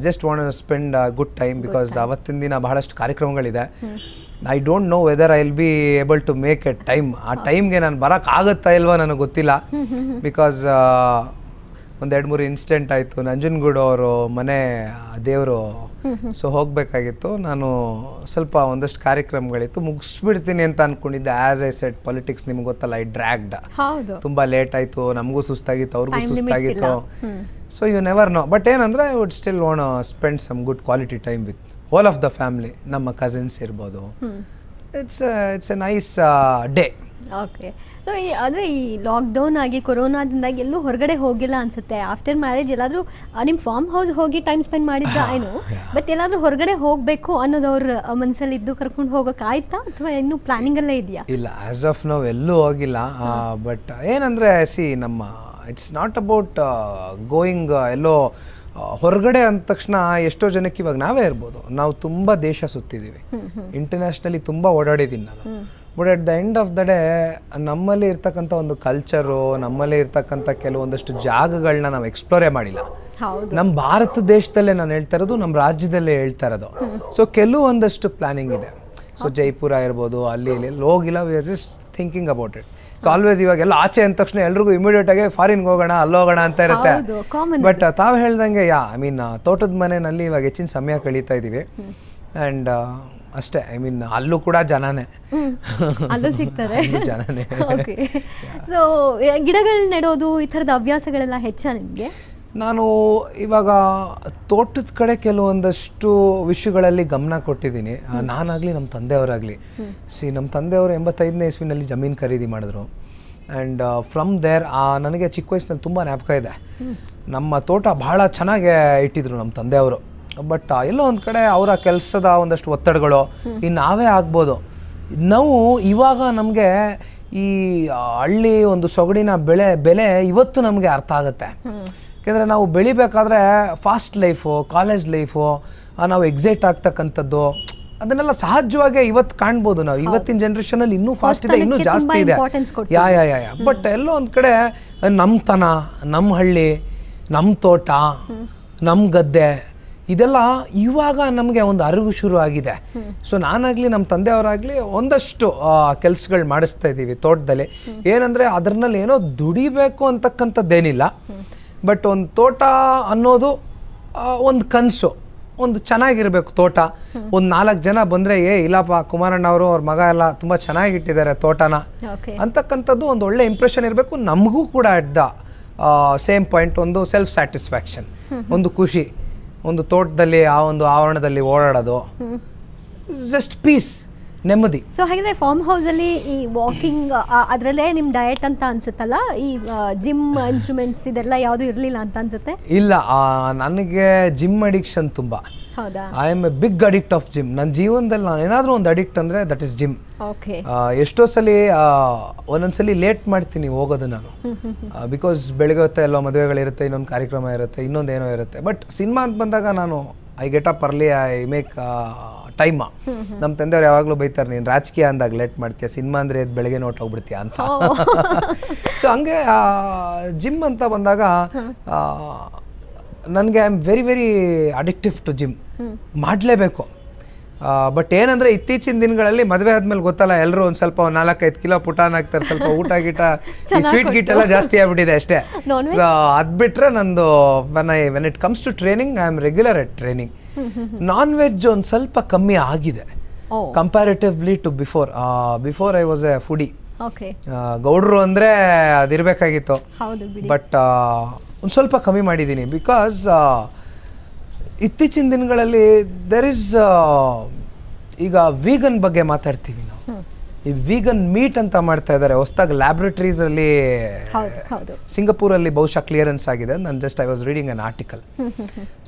just want spend good time because ಅವತ್ತಿನ ದಿನ ಬಹಳಷ್ಟು ಕಾರ್ಯಕ್ರಮಗಳಿದೆ I don't know whether I will be able to make a time ಆ ಟೈಮ್ಗೆ ನಾನು ಬರೋಕ್ಕಾಗುತ್ತಾ ಇಲ್ವಾ ನನಗೆ ಗೊತ್ತಿಲ್ಲ ಬಿಕಾಸ್ ಒಂದು ಎರಡು ಮೂರು ಇನ್ಸಿಡೆಂಟ್ ಆಯಿತು ನಂಜನಗೂಡು ಅವರು ಮನೆ ದೇವರು ಸೊ ಹೋಗಬೇಕಾಗಿತ್ತು ನಾನು ಸ್ವಲ್ಪ ಒಂದಷ್ಟು ಕಾರ್ಯಕ್ರಮಗಳಿತ್ತು ಮುಗಿಸ್ಬಿಡ್ತೀನಿ ಅಂತ ಅಂದ್ಕೊಂಡಿದ್ದೆ ಆ್ಯಸ್ ಐ ಸೆಟ್ ಪಾಲಿಟಿಕ್ಸ್ ನಿಮ್ಗೆ ಗೊತ್ತಲ್ಲ ಐ ಡ್ರ್ಯಾಗ್ಡ್ ತುಂಬ ಲೇಟ್ ಆಯಿತು ನಮಗೂ ಸುಸ್ತಾಗಿತ್ತು ಅವ್ರಿಗೂ ಸುಸ್ತಾಗಿತ್ತು so you never know but ಏನಂದರೆ I would still want spend some good quality time with whole of the family ನಮ್ಮ ಕಸಿನ್ಸ್ ಇರ್ಬೋದು it's it's a nice day okay so ಈ ಆದರೆ ಈ ಲಾಕ್ಡೌನ್ ಆಗಿ ಕೊರೋನಾದಿಂದಾಗಿ ಎಲ್ಲೂ ಹೊರಗಡೆ ಹೋಗಿಲ್ಲ ಅನ್ಸುತ್ತೆ ಆಫ್ಟರ್ ಮ್ಯಾರೇಜ್ ಎಲ್ಲಾದರೂ ನಿಮ್ಮ ಫಾರ್ಮ್ ಹೌಸ್ ಹೋಗಿ ಟೈಮ್ ಸ್ಪೆಂಡ್ ಮಾಡಿದ್ದ ಏನು ಬಟ್ ಎಲ್ಲಾದರೂ ಹೊರಗಡೆ ಹೋಗಬೇಕು ಅನ್ನೋದು ಅವ್ರ ಮನಸ್ಸಲ್ಲಿ ಇದ್ದು ಕರ್ಕೊಂಡು ಹೋಗೋಕೆ ಆಯ್ತಾ ಅಥವಾ ಇನ್ನೂ ಪ್ಲಾನಿಂಗಲ್ಲೇ ಇದೆಯಾ ಇಲ್ಲ ಆಸ್ ಆಫ್ ನಾವು ಎಲ್ಲೂ ಹೋಗಿಲ್ಲ ಬಟ್ ಏನಂದರೆ ಸಿ ನಮ್ಮ ಇಟ್ಸ್ ನಾಟ್ ಅಬೌಟ್ ಗೋಯಿಂಗ್ ಎಲ್ಲೋ ಹೊರಗಡೆ ಅಂದ ತಕ್ಷಣ ಎಷ್ಟೋ ಜನಕ್ಕೆ ಇವಾಗ ನಾವೇ ಇರ್ಬೋದು ನಾವು ತುಂಬ ದೇಶ ಸುತ್ತಿದ್ದೀವಿ ಇಂಟರ್ನ್ಯಾಷನಲಿ ತುಂಬ ಓಡಾಡಿದ್ದೀನಿ ನಾನು but at the end of the day ನಮ್ಮಲ್ಲಿ ಇರ್ತಕ್ಕಂಥ ಒಂದು ಕಲ್ಚರು ನಮ್ಮಲ್ಲಿ ಇರ್ತಕ್ಕಂಥ ಕೆಲವೊಂದಷ್ಟು ಜಾಗಗಳನ್ನ ನಾವು ಎಕ್ಸ್ಪ್ಲೋರೇ ಮಾಡಿಲ್ಲ ನಮ್ಮ ಭಾರತ ದೇಶದಲ್ಲೇ ನಾನು ಹೇಳ್ತಾ ಇರೋದು ನಮ್ಮ ರಾಜ್ಯದಲ್ಲೇ ಹೇಳ್ತಾ ಇರೋದು ಸೊ ಕೆಲವೊಂದಷ್ಟು ಪ್ಲಾನಿಂಗ್ ಇದೆ ಸೊ ಜೈಪುರ ಇರ್ಬೋದು ಅಲ್ಲಿ ಇಲ್ಲಿ ಹೋಗಿಲ್ಲ we are just thinking about it so always ಇವಾಗೆಲ್ಲ ಆಚೆ ಅಂದ ತಕ್ಷಣ ಎಲ್ರಿಗೂ ಇಮಿಡಿಯೇಟ್ ಆಗಿ ಫಾರಿನ್ಗೆ ಹೋಗೋಣ ಅಲ್ಲಿ ಹೋಗೋಣ ಅಂತ ಇರುತ್ತೆ ಬಟ್ ತಾವು ಹೇಳ್ದಂಗೆ ಯಾ ಐ ಮೀನ್ ತೋಟದ ಮನೆಯಲ್ಲಿ ಇವಾಗ ಹೆಚ್ಚಿನ ಸಮಯ ಕಳೀತಾ ಇದ್ದೀವಿ ಆ್ಯಂಡ್ ಅಷ್ಟೇ ಐ ಮೀನ್ ಅಲ್ಲೂ ಕೂಡ ಜನನೇ ಅಲ್ಲೂ ಸಿಗ್ತಾರೆ [LAUGHS] ಜನನೇ ಸೊ ಗಿಡಗಳು ನೆಡೋದು ಈ ಥರದ ಅಭ್ಯಾಸಗಳೆಲ್ಲ ಹೆಚ್ಚ ನಿಮಗೆ ನಾನು ಇವಾಗ ತೋಟದ ಕಡೆ ಕೆಲವೊಂದಷ್ಟು ವಿಷಯಗಳಲ್ಲಿ ಗಮನ ಕೊಟ್ಟಿದ್ದೀನಿ ನಾನಾಗಲಿ ನಮ್ಮ ತಂದೆಯವರಾಗಲಿ ಸಿ ನಮ್ಮ ತಂದೆಯವರು ಎಂಬತ್ತೈದನೇ ಇಸ್ವಿನಲ್ಲಿ ಜಮೀನು ಖರೀದಿ ಮಾಡಿದ್ರು ಆ್ಯಂಡ್ ಫ್ರಮ್ ದೇರ್ ನನಗೆ ಚಿಕ್ಕ ವಯಸ್ಸಿನಲ್ಲಿ ತುಂಬ ಜ್ಞಾಪಕ ಇದೆ ನಮ್ಮ ತೋಟ ಭಾಳ ಚೆನ್ನಾಗೆ ಇಟ್ಟಿದ್ರು ನಮ್ಮ ತಂದೆಯವರು ಬಟ್ ಎಲ್ಲೋ ಒಂದು ಕಡೆ ಅವರ ಕೆಲಸದ ಒಂದಷ್ಟು ಒತ್ತಡಗಳು ಇನ್ನು ನಾವೇ ಆಗ್ಬೋದು ನಾವು ಇವಾಗ ನಮಗೆ ಈ ಹಳ್ಳಿ ಒಂದು ಸೊಗಡಿನ ಬೆಳೆ ಬೆಲೆ ಇವತ್ತು ನಮಗೆ ಅರ್ಥ ಆಗುತ್ತೆ ಯಾಕೆಂದರೆ ನಾವು ಬೆಳಿಬೇಕಾದ್ರೆ ಫಾಸ್ಟ್ ಲೈಫು ಕಾಲೇಜ್ ಲೈಫು ನಾವು ಎಕ್ಸೈಟ್ ಆಗ್ತಕ್ಕಂಥದ್ದು ಅದನ್ನೆಲ್ಲ ಸಹಜವಾಗಿ ಇವತ್ತು ಕಾಣ್ಬೋದು ನಾವು ಇವತ್ತಿನ ಜನ್ರೇಷನಲ್ಲಿ ಇನ್ನೂ ಫಾಸ್ಟ್ ಇದೆ ಇನ್ನೂ ಜಾಸ್ತಿ ಇದೆ ಯಾ ಯಾ ಯಾ ಯಾ ಬಟ್ ಎಲ್ಲೋ ಒಂದು ಕಡೆ ನಮ್ಮತನ ನಮ್ಮ ಹಳ್ಳಿ ನಮ್ಮ ತೋಟ ನಮ್ಮ ಗದ್ದೆ ಇದೆಲ್ಲ ಇವಾಗ ನಮಗೆ ಒಂದು ಅರಿವು ಶುರು ಆಗಿದೆ ಸೊ ನಾನಾಗಲಿ ನಮ್ಮ ತಂದೆಯವರಾಗಲಿ ಒಂದಷ್ಟು ಕೆಲಸಗಳು ಮಾಡಿಸ್ತಾ ಇದ್ದೀವಿ ತೋಟದಲ್ಲಿ ಏನಂದರೆ ಅದ್ರಲ್ಲಿ ಏನೋ ದುಡಿಬೇಕು ಅಂತಕ್ಕಂಥದ್ದೇನಿಲ್ಲ ಬಟ್ ಒಂದು ತೋಟ ಅನ್ನೋದು ಒಂದು ಕನಸು ಒಂದು ಚೆನ್ನಾಗಿರಬೇಕು ತೋಟ ಒಂದು ನಾಲ್ಕು ಜನ ಬಂದರೆ ಏ ಇಲ್ಲಪ್ಪ ಕುಮಾರಣ್ಣ ಅವರು ಅವ್ರ ಮಗ ಎಲ್ಲ ತುಂಬ ಚೆನ್ನಾಗಿಟ್ಟಿದ್ದಾರೆ ತೋಟನ ಅಂತಕ್ಕಂಥದ್ದು ಒಂದು ಒಳ್ಳೆ ಇಂಪ್ರೆಷನ್ ಇರಬೇಕು ನಮಗೂ ಕೂಡ ಅಟ್ ಸೇಮ್ ಪಾಯಿಂಟ್ ಒಂದು ಸೆಲ್ಫ್ ಸ್ಯಾಟಿಸ್ಫ್ಯಾಕ್ಷನ್ ಒಂದು ಖುಷಿ ಒಂದು ತೋಟದಲ್ಲಿ ಆ ಒಂದು ಆವರಣದಲ್ಲಿ ಓಡಾಡೋದು ಜಸ್ಟ್ ಪೀಸ್ ನೆಮ್ಮದಿ ಸೊ ಹಾಗಿದ್ರೆ ಫಾರ್ಮ್ ಹೌಸ್ ಅಲ್ಲಿ ಈ ವಾಕಿಂಗ್ ಅದರಲ್ಲೇ ನಿಮ್ ಡಯಟ್ ಅಂತ ಅನ್ಸುತ್ತಲ್ಲ ಈ ಜಿಮ್ ಇನ್ಸ್ಟ್ರೂಮೆಂಟ್ಸ್ ಇದೆಲ್ಲ ಯಾವುದು ಇರಲಿಲ್ಲ ಅಂತ ಅನ್ಸುತ್ತೆ ಇಲ್ಲ ನನಗೆ ಜಿಮ್ ಅಡಿಕ್ಷನ್ ತುಂಬಾ I am a big addict of gym ನನ್ನ ಜೀವನದಲ್ಲಿ ನಾನು ಏನಾದರೂ ಒಂದು ಅಡಿಕ್ಟ್ ಅಂದರೆ ದಟ್ ಇಸ್ ಜಿಮ್ ಎಷ್ಟೋ ಸಲ ಒಂದೊಂದ್ಸಲಿ ಲೇಟ್ ಮಾಡ್ತೀನಿ ಹೋಗೋದು ನಾನು ಬಿಕಾಸ್ ಬೆಳಗ್ಗೆ ಹೊತ್ತ ಎಲ್ಲೋ ಮದುವೆಗಳಿರುತ್ತೆ ಇನ್ನೊಂದು ಕಾರ್ಯಕ್ರಮ ಇರುತ್ತೆ ಇನ್ನೊಂದು ಏನೋ ಇರುತ್ತೆ ಬಟ್ ಸಿನಿಮಾ ಅಂತ ಬಂದಾಗ ನಾನು I get up early I make time ನಮ್ಮ ತಂದೆಯವ್ರು ಯಾವಾಗಲೂ ಬೈತಾರೆ ನೀನು ರಾಜಕೀಯ ಅಂದಾಗ ಲೇಟ್ ಮಾಡ್ತೀಯ ಸಿನಿಮಾ ಅಂದರೆ ಎದ್ದು ಬೆಳಗ್ಗೆ ನೋಟ್ ಹೋಗ್ಬಿಡ್ತೀಯ ಅಂತ ಸೊ [LAUGHS] ಹಂಗೆ ಜಿಮ್ ಅಂತ ಬಂದಾಗ ನನಗೆ I am very very addictive to gym ಮಾಡಲೇಬೇಕು ಬಟ್ ಏನಂದ್ರೆ ಇತ್ತೀಚಿನ ದಿನಗಳಲ್ಲಿ ಮದುವೆ ಆದಮೇಲೆ ಗೊತ್ತಲ್ಲ ಎಲ್ಲರೂ ಒಂದು ಸ್ವಲ್ಪ ನಾಲ್ಕೈದು ಕಿಲೋ ಪುಟಾನ್ ಹಾಕ್ತಾರೆ ಸ್ವಲ್ಪ ಊಟ ಗೀಟ ಈ ಸ್ವೀಟ್ ಗೀಟ್ ಎಲ್ಲ ಜಾಸ್ತಿ ಆಗ್ಬಿಟ್ಟಿದೆ ಅಷ್ಟೇ ಸೊ ಅದು ಬಿಟ್ಟರೆ ನಂದು when I when it comes to training I am regular at training non veg ಒಂದು ಸ್ವಲ್ಪ ಕಮ್ಮಿ ಆಗಿದೆ comparatively to before before I was a foodie ಗೌಡ್ರು ಅಂದ್ರೆ ಅದಿರ್ಬೇಕಾಗಿತ್ತು ಬಟ್ ಒಂದ್ ಸ್ವಲ್ಪ ಕಮ್ಮಿ ಮಾಡಿದ್ದೀನಿ ಬಿಕಾಸ್ ಇತ್ತೀಚಿನ ದಿನಗಳಲ್ಲಿ ದೆರ್ ಇಸ್ ಈಗ ವೀಗನ್ ಬಗ್ಗೆ ಮಾತಾಡ್ತೀವಿ ನಾವು ಈ ವೀಗನ್ ಮೀಟ್ ಅಂತ ಮಾಡ್ತಾ ಇದ್ದಾರೆ ಹೊಸದಾಗಿ ಲ್ಯಾಬ್ರೇಟರೀಸ್ ಅಲ್ಲಿ ಸಿಂಗಪುರಲ್ಲಿ ಬಹುಶಃ ಕ್ಲಿಯರೆನ್ಸ್ ಆಗಿದೆ ನಾನು just I was reading an article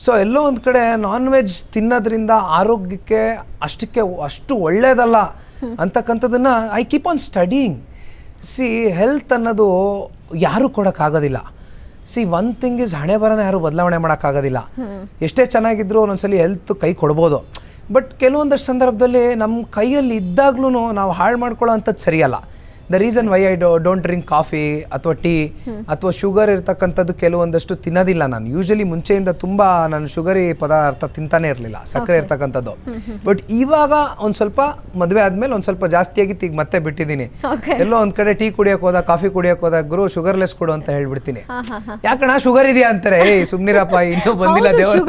so ಎಲ್ಲೋ ಒಂದು ಕಡೆ ನಾನ್ ವೆಜ್ ತಿನ್ನೋದ್ರಿಂದ ಆರೋಗ್ಯಕ್ಕೆ ಅಷ್ಟಕ್ಕೆ ಅಷ್ಟು ಒಳ್ಳೇದಲ್ಲ ಅಂತಕ್ಕಂಥದ್ದನ್ನು I keep on studying see health ಅನ್ನೋದು ಯಾರೂ ಆಗೋದಿಲ್ಲ ಸಿ ಒನ್ ಥಿಂಗ್ ಇಸ್ ಹಣೆ ಬರನ ಯಾರು ಬದಲಾವಣೆ ಮಾಡೋಕ್ಕಾಗೋದಿಲ್ಲ ಎಷ್ಟೇ ಚೆನ್ನಾಗಿದ್ರು ಒಂದೊಂದ್ಸಲಿ ಹೆಲ್ತ್ ಕೈ ಕೊಡ್ಬೋದು ಬಟ್ ಕೆಲವೊಂದಷ್ಟು ಸಂದರ್ಭದಲ್ಲಿ ನಮ್ಮ ಕೈಯಲ್ಲಿ ಇದ್ದಾಗ್ಲೂ ನಾವು ಹಾಳು ಮಾಡ್ಕೊಳ್ಳೋ ಅಂಥದ್ದು ಸರಿಯಲ್ಲ the reason why I don't drink coffee ಅಥವಾ ಟೀ ಅಥವಾ ಶುಗರ್ ಇರ್ತಕ್ಕಂಥದ್ದು ಕೆಲವೊಂದಷ್ಟು ತಿನ್ನೋದಿಲ್ಲ ನಾನು ಯೂಶಲಿ ಮುಂಚೆಯಿಂದ ತುಂಬ ನಾನು ಶುಗರಿ ಪದಾರ್ಥ ತಿಂತಾನೆ ಇರಲಿಲ್ಲ ಸಕ್ಕರೆ ಇರ್ತಕ್ಕಂಥದ್ದು ಬಟ್ ಇವಾಗ ಒಂದು ಸ್ವಲ್ಪ ಮದುವೆ ಆದಮೇಲೆ ಒಂದು ಸ್ವಲ್ಪ ಜಾಸ್ತಿಯಾಗಿ ಈಗ ಮತ್ತೆ ಬಿಟ್ಟಿದ್ದೀನಿ ಎಲ್ಲೋ ಒಂದು ಕಡೆ ಟೀ ಕುಡಿಯೋಕೆ ಹೋದಾಗ ಕಾಫಿ ಕುಡಿಯೋಕೆ ಹೋದಾಗ ಗುರು ಶುಗರ್ಲೆಸ್ ಕೊಡು ಅಂತ ಹೇಳ್ಬಿಡ್ತೀನಿ ಯಾಕಣ ಶುಗರ್ ಇದೆಯಾ ಅಂತಾರೆ ಏ ಸುಮ್ನಿರಪ್ಪ ಇನ್ನೂ ಬಂದಿಲ್ಲ ದೇವರು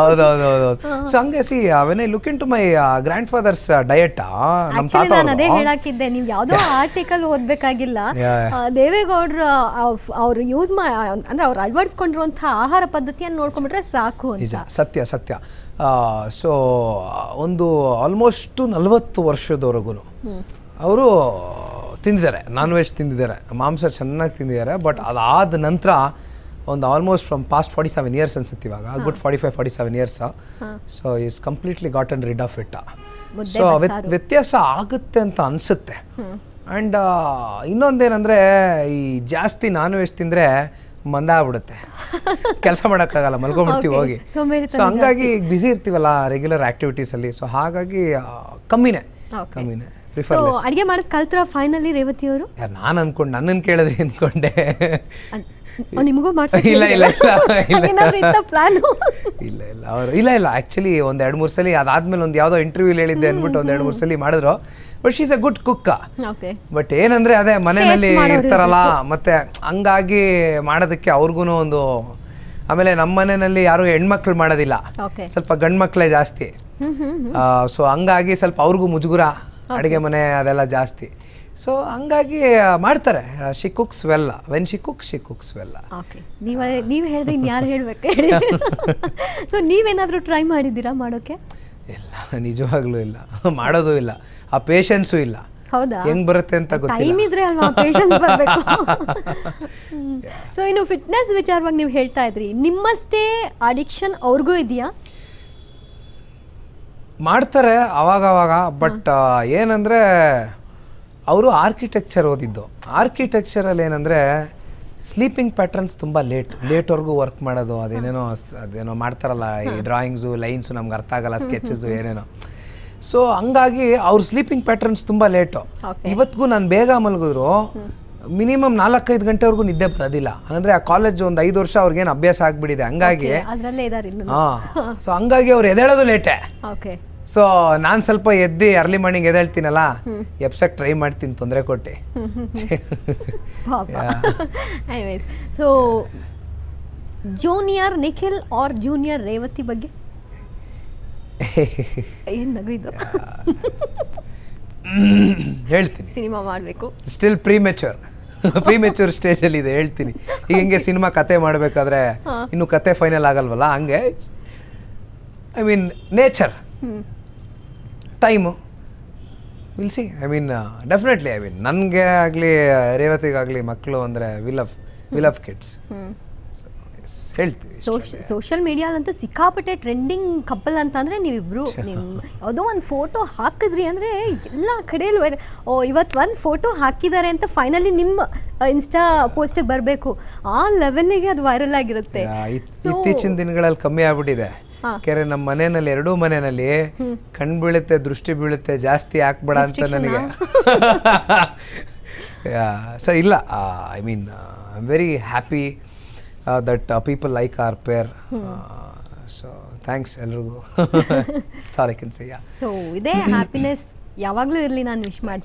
ಹೌದೌದೌದು ಸೊ ಹಂಗೆ see when look into my grandfather's diet ನಮ್ಮ ತಾತ ಅಂದ್ರೆ ನೀವು ಯಾವುದೋ ಆರ್ಟಿಕಲ್ ಓದ್ಬೇಕಾಗಿಲ್ಲ ದೇವೇಗೌಡ್ರು ಅವ್ರು ಯೂಸ್ ಮಾ ಅಂದ್ರೆ ಅವ್ರು ಅಳವಡಿಸ್ಕೊಂಡಿರುವಂತಹ ಆಹಾರ ಪದ್ಧತಿಯನ್ನು ನೋಡ್ಕೊಂಡ್ಬಿಟ್ರೆ ಸಾಕು ನಿಜ ಸತ್ಯ ಸತ್ಯ ಸೊ ಒಂದು ಆಲ್ಮೋಸ್ಟ್ ನಲವತ್ತು ವರ್ಷದವರೆಗೂ ಅವರು ತಿಂದಿದ್ದಾರೆ ನಾನ್ ವೆಜ್ ತಿಂದಿದ್ದಾರೆ ಮಾಂಸ ಚೆನ್ನಾಗಿ ತಿಂದಿದ್ದಾರೆ ಬಟ್ ಅದಾದ ನಂತರ ಒಂದು almost from past forty seven years ಅನ್ಸುತ್ತೆ ಇವಾಗ good forty five forty seven years so is completely got and rid of it so ವ್ಯತ್ಯಾಸ ಆಗುತ್ತೆ ಅಂತ ಅನಿಸುತ್ತೆ ಆ್ಯಂಡ್ ಇನ್ನೊಂದೇನಂದ್ರೆ ಈ ಜಾಸ್ತಿ ನಾನ್ ವೆಜ್ ತಿಂದರೆ ಮಂದ ಆಗ್ಬಿಡುತ್ತೆ [LAUGHS] ಕೆಲಸ ಮಾಡೋಕ್ಕಾಗಲ್ಲ ಮಲ್ಕೊಂಬಿಡ್ತೀವಿ ಹೋಗಿ ಸೊ ಹಂಗಾಗಿ ಬಿಸಿ ಇರ್ತೀವಲ್ಲ ರೆಗ್ಯುಲರ್ ಆ್ಯಕ್ಟಿವಿಟೀಸಲ್ಲಿ ಸೊ ಹಾಗಾಗಿ ಕಮ್ಮಿನೇ ಕಮ್ಮಿನೇ ಪ್ರಿಫರ್ ಲೆಸ್ ಅಡುಗೆ ಮಾಡೋದು ಕಲ್ತ್ರ ಫೈನಲಿ ರೇವತಿ ಅವರು ನಾನು ಅನ್ಕೊಂಡು ನನ್ನನ್ನು ಕೇಳಿದ್ರೆ ಅನ್ಕೊಂಡೆ ನಿಮಗೂ ಇಲ್ಲ ಇಲ್ಲ ಇಲ್ಲ ಪ್ಲಾನು ಇಲ್ಲ ಇಲ್ಲ [LAUGHS] ಇಲ್ಲ ಇಲ್ಲ ಆ್ಯಕ್ಚುಲಿ ಮೂರು ಸಲ ಅದಾದ್ಮೇಲೆ ಒಂದು ಯಾವುದೋ ಇಂಟರ್ವ್ಯೂಲಿ ಹೇಳಿದ್ದೆ ಅಂದ್ಬಿಟ್ಟು ಒಂದ್ ಎರಡು ಮೂರು ಸಲ ಮಾಡಿದ್ರು but she's a good cook but ಏನಂದ್ರೆ ಅದೇ ಮನೆಯಲ್ಲಿ ಇರ್ತಾರಲ್ಲ ಮತ್ತೆ ಹಂಗಾಗಿ ಮಾಡೋದಕ್ಕೆ ಅವ್ರಿಗೂ ಒಂದು ಆಮೇಲೆ ನಮ್ಮ ಮನೆಯಲ್ಲಿ ಯಾರು ಹೆಣ್ಮಕ್ಳು ಮಾಡೋದಿಲ್ಲ ಸ್ವಲ್ಪ ಗಂಡ್ ಮಕ್ಳೇ ಜಾಸ್ತಿ ಸೊ ಹಂಗಾಗಿ ಸ್ವಲ್ಪ ಅವ್ರಿಗೂ ಮುಜುಗುರ ಅಡುಗೆ ಮನೆ ಅದೆಲ್ಲ ಜಾಸ್ತಿ ಸೊ ಹಂಗಾಗಿ ಮಾಡ್ತಾರೆ she cooks well when she cook she cooks well ನೀವು ನೀವು ಹೇಳಿದ್ರೆ ಇನ್ಯಾರು ಹೇಳ್ಬೇಕು ಸೊ ನೀವೇನಾದರೂ ಟ್ರೈ ಮಾಡಿದ್ದೀರಾ ಮಾಡೋಕೆ ಇಲ್ಲ ನಿಜವಾಗ್ಲೂ ಇಲ್ಲ ಮಾಡೋದು ಇಲ್ಲ ಆ ಪೇಷನ್ಸು ಇಲ್ಲ ಹೌದಾ ಹೆಂಗ್ ಬರುತ್ತೆ ಅಂತ ಗೊತ್ತಿಲ್ಲ ಸೊ [LAUGHS] ಇನ್ನು ಫಿಟ್ನೆಸ್ ವಿಚಾರವಾಗಿ ನೀವು ಹೇಳ್ತಾ ಇದ್ರಿ ನಿಮ್ಮಷ್ಟೇ ಅಡಿಕ್ಷನ್ ಅವ್ರಿಗೂ ಇದೆಯಾ ಮಾಡ್ತಾರೆ ಅವಾಗವಾಗ ಬಟ್ ಏನಂದರೆ ಅವರು ಆರ್ಕಿಟೆಕ್ಚರ್ ಓದಿದ್ದು ಆರ್ಕಿಟೆಕ್ಚರಲ್ಲಿ ಏನಂದರೆ ಸ್ಲೀಪಿಂಗ್ ಪ್ಯಾಟರ್ನ್ಸ್ ತುಂಬ ಲೇಟ್ ಲೇಟ್ವರೆಗೂ ವರ್ಕ್ ಮಾಡೋದು ಅದೇನೇನೋ ಅದೇನೋ ಮಾಡ್ತಾರಲ್ಲ ಈ ಡ್ರಾಯಿಂಗ್ಸು ಲೈನ್ಸು ನಮ್ಗೆ ಅರ್ಥ ಆಗಲ್ಲ ಸ್ಕೆಚಸ್ಸು ಏನೇನೋ ಸೊ ಹಂಗಾಗಿ ಅವ್ರ ಸ್ಲೀಪಿಂಗ್ ಪ್ಯಾಟರ್ನ್ಸ್ ತುಂಬ ಲೇಟು ಇವತ್ತಿಗೂ ನಾನು ಬೇಗ ಮಲಗಿದ್ರು ಮಿನಿಮಮ್ ನಾಲ್ಕೈದು ಗಂಟೆವರೆಗೂ ನಿದ್ದೆ ಬರೋದಿಲ್ಲ ಅಂದರೆ ಆ ಕಾಲೇಜ್ ಒಂದು ಐದು ವರ್ಷ ಅವ್ರಿಗೇನು ಅಭ್ಯಾಸ ಆಗಿಬಿಟ್ಟಿದೆ ಹಂಗಾಗಿ ಹಾಂ ಸೊ [LAUGHS] ಹಂಗಾಗಿ ಅವ್ರು ಎದೇಳೋದು ಲೇಟೆ ಸೊ ನಾನು ಸ್ವಲ್ಪ ಎದ್ದು ಅರ್ಲಿ ಮಾರ್ನಿಂಗ್ ಎದ್ದೇಳ್ತೀನಲ್ಲ ಎಪ್ಸಕ್ ಟ್ರೈ ಮಾಡ್ತೀನಿ ತೊಂದರೆ ಕೊಟ್ಟೆ so junior Nikhil or junior Revathi ಬಗ್ಗೆ [LAUGHS] ಏನು [LAUGHS] [CLEARS THROAT] ಹೇಳ್ತೀನಿ ಸಿನಿಮಾ ಮಾಡಬೇಕು still premature premature [LAUGHS] stage ಅಲ್ಲಿ ಇದೆ ಹೇಳ್ತೀನಿ ಈಗ ಹಿಂಗೆ ಸಿನಿಮಾ ಕತೆ ಮಾಡಬೇಕಾದ್ರೆ ಇನ್ನು ಕತೆ ಫೈನಲ್ ಆಗಲ್ವಲ್ಲ ಹಂಗೆ I mean nature time will see I mean definitely I mean ನನಗೆ ಆಗಲಿ ರೇವತಿಗಾಗಲಿ ಮಕ್ಕಳು ಅಂದರೆ will of will of kids ಹೇಳ್ತೀವಿ ಸೋಷಿಯಲ್ ಮೀಡಿಯಾದಂತೂ ಸಿಕ್ಕಾಪಟ್ಟೆ ಟ್ರೆಂಡಿಂಗ್ ಕಪ್ಪಲ್ ಅಂತ ಅಂದರೆ ನೀವಿಬ್ರು [LAUGHS] ನಿಮ್ಮ ಯಾವುದೋ ಒಂದು ಫೋಟೋ ಹಾಕಿದ್ರಿ ಅಂದರೆ ಎಲ್ಲ ಕಡೆಯಲ್ಲೂ ಓ ಇವತ್ತು ಒಂದು ಫೋಟೋ ಹಾಕಿದ್ದಾರೆ ಅಂತ ಫೈನಲಿ ನಿಮ್ಮ ಇನ್ಸ್ಟಾ ಪೋಸ್ಟಿಗೆ ಬರಬೇಕು ಆ ಲೆವೆಲ್ಗೆ ಅದು ವೈರಲ್ ಆಗಿರುತ್ತೆ ಇತ್ತೀಚಿನ ದಿನಗಳಲ್ಲಿ ಕಮ್ಮಿ ಆಗ್ಬಿಟ್ಟಿದೆ ಕೆರೆ ನಮ್ಮ ಮನೆಯಲ್ಲಿ ಎರಡೂ ಮನೆಯಲ್ಲಿ ಕಣ್ ಬೀಳುತ್ತೆ ದೃಷ್ಟಿ ಬೀಳುತ್ತೆ ಜಾಸ್ತಿ ಹಾಕ್ಬೇಡ ಅಂತ ನನಗೆ [LAUGHS] ಸರ್ ಇಲ್ಲ I mean I am very happy that people like our pair so thanks ಎಲ್ರಿಗೂ ಸಾರಿ ಕಿನ್ಸಿ ಸೊ ಇದೇ ಹ್ಯಾಪಿನೆಸ್ ಯಾವಾಗಲೂ ಇರಲಿ ನಾನು ವಿಶ್ ಮಾಡ್ತೀನಿ